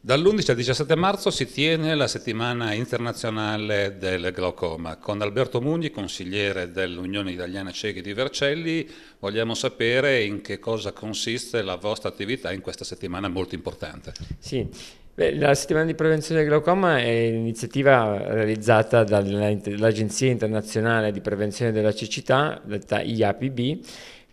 Dall'11 al 17 marzo si tiene la settimana internazionale del glaucoma. Con Alberto Mugni, consigliere dell'Unione Italiana Ciechi di Vercelli, vogliamo sapere in che cosa consiste la vostra attività in questa settimana molto importante. Sì, Beh, la settimana di prevenzione del glaucoma è un'iniziativa realizzata dall'Agenzia internazionale di prevenzione della cecità, detta IAPB,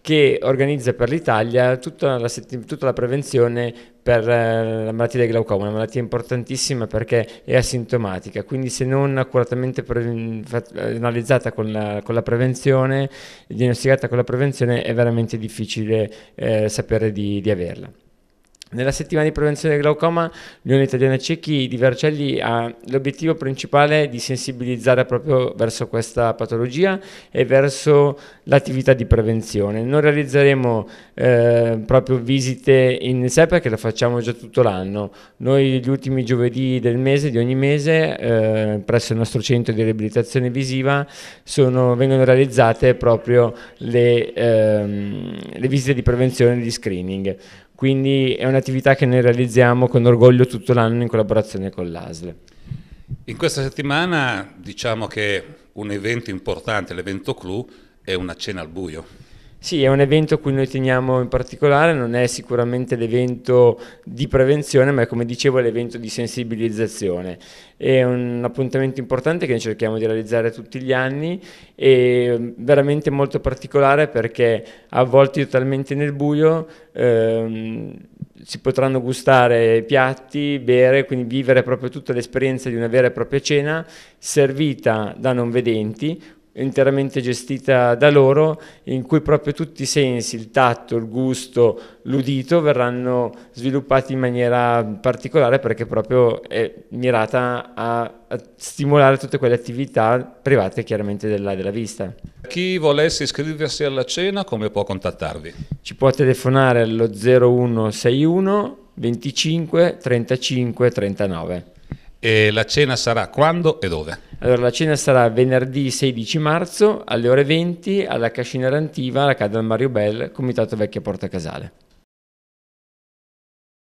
che organizza per l'Italia tutta la, tutta la prevenzione per eh, la malattia del glaucoma, una malattia importantissima perché è asintomatica, quindi se non accuratamente analizzata con la, con la, prevenzione, diagnosticata con la prevenzione, è veramente difficile eh, sapere di, di averla. Nella settimana di prevenzione del glaucoma, l'Unione Italiana Ciechi di Vercelli ha l'obiettivo principale di sensibilizzare proprio verso questa patologia e verso l'attività di prevenzione. Non realizzeremo eh, proprio visite in sé perché la facciamo già tutto l'anno. Noi gli ultimi giovedì del mese, di ogni mese, eh, presso il nostro centro di riabilitazione visiva sono, vengono realizzate proprio le, ehm, le visite di prevenzione e di screening quindi è un'attività che noi realizziamo con orgoglio tutto l'anno in collaborazione con l'ASL. In questa settimana diciamo che un evento importante, l'evento clou, è una cena al buio. Sì, è un evento a cui noi teniamo in particolare, non è sicuramente l'evento di prevenzione, ma è, come dicevo l'evento di sensibilizzazione. È un appuntamento importante che cerchiamo di realizzare tutti gli anni e mm, veramente molto particolare perché avvolti totalmente nel buio ehm, si potranno gustare piatti, bere, quindi vivere proprio tutta l'esperienza di una vera e propria cena servita da non vedenti interamente gestita da loro, in cui proprio tutti i sensi, il tatto, il gusto, l'udito verranno sviluppati in maniera particolare perché proprio è mirata a, a stimolare tutte quelle attività private chiaramente della, della, vista. Chi volesse iscriversi alla cena come può contattarvi? Ci può telefonare allo 0161 25 35 39. E la cena sarà quando e dove? Allora, la cena sarà venerdì 16 marzo alle ore 20 alla Cascina Rantiva, alla Cadal Mario Bell, Comitato Vecchia Porta Casale.